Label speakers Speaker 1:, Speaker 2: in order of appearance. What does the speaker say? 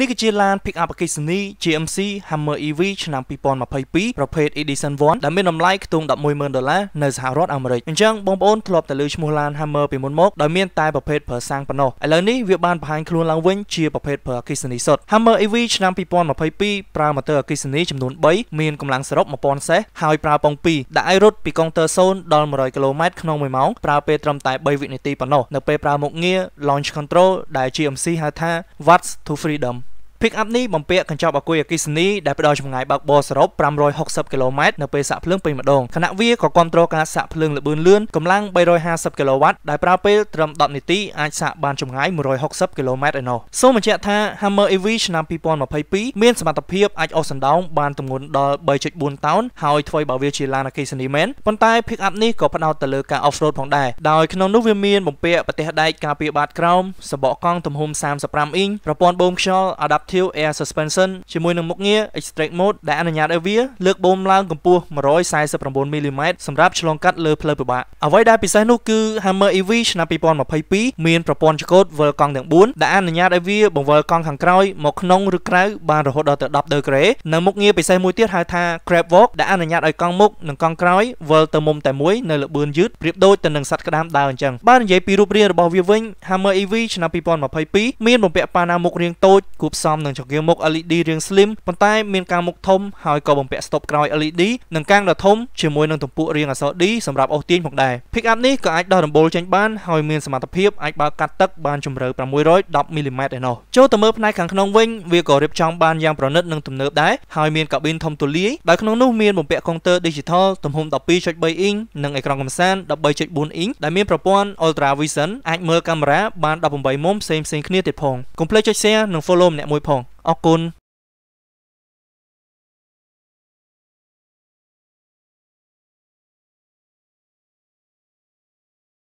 Speaker 1: នេះគឺជាឡាន Pickup អគ្គិសនី GMC Hummer EV ឆ្នាំ2022ប្រភេទ Edition 1ដែលមានតម្លៃខ្ទង់110,000ដុល្លារនៅសហរដ្ឋអាមេរិកអញ្ចឹងបងប្អូនធ្លាប់តែលើឈ្មោះឡាន Hummer ពីមុនមកដោយមានតែប្រភេទប្រើសាំងប៉ុណ្ណោះឥឡូវនេះវាបានបង្ហាញខ្លួនឡើងវិញជាប្រភេទប្រើអគ្គិសនីសុទ្ធ Hummer EV ឆ្នាំ2022ប្រើម៉ូទ័រអគ្គិសនីចំនួន3មានកម្លាំងសរុប1000សេះហើយប្រើប៉ុង2ដាក់ឲ្យរត់ពីកុងទ័រ0ដល់100គីឡូម៉ែត្រក្នុង1ម៉ោងប្រើពេលត្រឹមតែ3វិនាទីប៉ុណ្ណោះនៅពេលប្រើមុខងារ launch control ដែល GMC ហៅថា Watts to Freedom Pick up នេះបំពាក់កញ្ចប់អគុយអគិសនីដែលផ្ដល់ចម្ងាយបើកបរសរុប560គីឡូម៉ែត្រនៅពេលសាក់ភ្លើងពេញម្ដងខណៈវាក៏គ្រប់គ្រងការសាក់ភ្លើងល្បឿនលឿនកម្លាំង350គីឡូវ៉ាត់ដែលប្រើពេលត្រឹម10នាទីអាចសាក់បានចម្ងាយ160គីឡូម៉ែត្រឯណោះសូមបញ្ជាក់ថា Hammer EV ឆ្នាំ2022មានសមត្ថភាពអាចអូសសណ្ដោងបានទម្ងន់ដល់3.4តោនហើយធ្វើបើវាជាឡានអគិសនីមែនប៉ុន្តែ Pick up នេះក៏ផ្ដោតទៅលើការ off road ផងដែរដោយក្នុងនោះវាមានបំពាក់ប្រទេសដែកការពារបាតក្រោមសំបកកង់ទំហំ35អ៊ីងប្រព័ន្ធបូមខ្យល់ Adaptive Active Air Suspension ជាមួយនឹងមុខងារ Extreme Mode ដែលអនុញ្ញាតឲ្យវាលើកបូមឡើងកម្ពស់149មីលីម៉ែត្រសម្រាប់ឆ្លងកាត់លើផ្លូវពិបាកអ្វីដែលពិសេសនោះគឺ Hammer EV ឆ្នាំ2022មានប្រព័ន្ធចង្កូតវិលកង់ទាំង4ដែលអនុញ្ញាតឲ្យវាបង្វិលកង់ខាងក្រោយមកក្នុងឬក្រៅបានរហូតដល់ទៅ10ដឺក្រេនៅមុខងារពិសេសមួយទៀតហៅថា Crab Walk ដែលអនុញ្ញាតឲ្យកង់មុខនិងកង់ក្រោយវិលទៅមុំតែមួយនៅលើបឿនយឺតប្រៀបដូចទៅនឹងសត្វក្តាមដើរអញ្ចឹងបើនិយាយពីរូបរាងរបស់វាវិញ Hammer EV ឆ្នាំ2022មានបំពាក់ប៉ាណាមុខរាងតូចគួបផ្សំសមនឹងចង្កៀងមុខ LED រាង slim ប៉ុន្តែមានកាងមុខធំហើយក៏បំពាក់ស្តុបក្រោយ LED និងកាងដ៏ធំជាមួយនឹងទំពក់រាងអក្សរ D សម្រាប់អូសទាញផងដែរ Pickup នេះក៏អាចដោះរំបុលចេញបានហើយមានសមត្ថភាពអាចបើកកាត់ទឹកបានជម្រៅ610មីលីម៉ែត្រឯណោះចូលទៅមើលផ្នែកខាងក្នុងវិញវាក៏រៀបចំបានយ៉ាងប្រណិតនិងទំនើបដែរហើយមានកាប៊ីនធំទូលាយដោយក្នុងនោះមានបំពាក់កុងទ័រ Digital ទំហំ12.3អ៊ីងនិងអេក្រង់កំសាន្ត13.4អ៊ីងដែលមានប្រព័ន្ធ Ultra Vision អាចមើលកាមេរ៉ាបាន18មុំផ្សេងៗគ្នាទៀតផងកុំភ្លេចចុច Share និង Follow ម្នាក់មួយអរគុណ